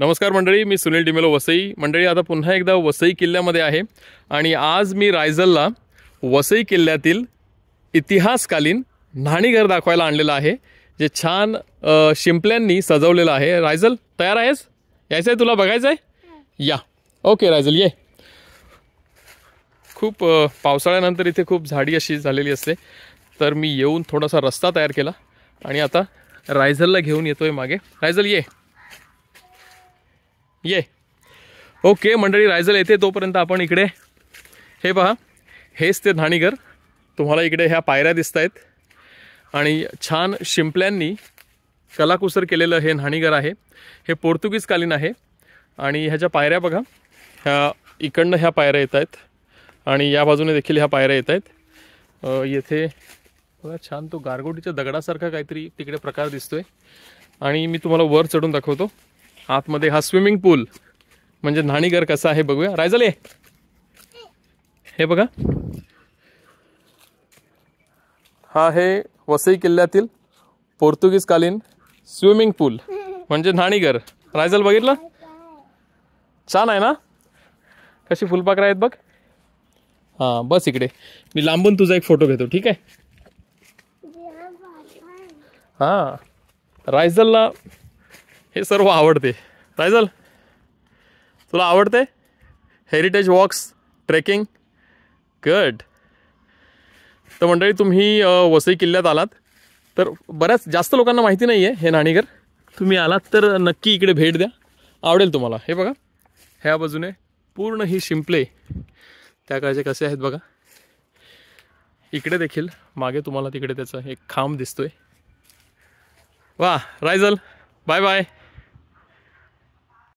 नमस्कार मंडळी मी सुनील डिमेलो वसई मंडळी आता पुन्हा एकदा वसई किल्ल्यामध्ये आहे आणि आज मी रायझलला वसई किल्ल्यातील इतिहासकालीन न्हाणीघर दाखवायला आणलेलं आहे जे छान शिंपल्यांनी सजवलेलं आहे रायझल तयार आहेस यायचं आहे तुला बघायचं आहे हो. या ओके रायझल ये खूप पावसाळ्यानंतर इथे खूप झाडी अशी झालेली असते तर मी येऊन थोडासा रस्ता तयार केला आणि आता रायझलला घेऊन येतोय मागे रायझल ये ये ओके मंडळी रायजल येते तोपर्यंत आपण इकडे हे पहा हेच ते धाणीघर तुम्हाला इकडे ह्या पायऱ्या दिसत आहेत आणि छान शिंपल्यांनी कलाकुसर केलेलं हे न्हाणीघर आहे हे पोर्तुगीजकालीन आहे आणि ह्याच्या पायऱ्या बघा ह्या इकडनं ह्या पायऱ्या येत आहेत आणि या बाजूने देखील ह्या पायऱ्या येत आहेत येथे बघा छान तो गारगोटीच्या दगडासारखा काहीतरी तिकडे प्रकार दिसतोय आणि मी तुम्हाला वर चढून दाखवतो आतमध्ये हा स्विमिंग पूल म्हणजे न्हाणीघर कसा आहे बघूया ये हे बघा हा हे वसई किल्ल्यातील पोर्तुगीजकालीन स्विमिंग पूल म्हणजे न्हाणीघर रायजल बघितलं छान आहे ना कशी फुलपाखरं आहेत बघ हां बस इकडे मी लांबून तुझा एक फोटो घेतो ठीक आहे हां रायजलला हे सर्व आवडते रायझल तुला आवडते हेरिटेज वॉक्स ट्रेकिंग गट तर मंडळी तुम्ही वसई किल्ल्यात आलात तर बऱ्याच जास्त लोकांना माहिती नाही आहे हे नाणीगर तुम्ही आलात तर नक्की इकडे भेट द्या आवडेल तुम्हाला हे बघा ह्या बाजूने पूर्ण ही शिंपले त्या काळचे कसे आहेत बघा इकडे देखील मागे तुम्हाला तिकडे त्याचा एक खांब दिसतोय वा रायझल बाय बाय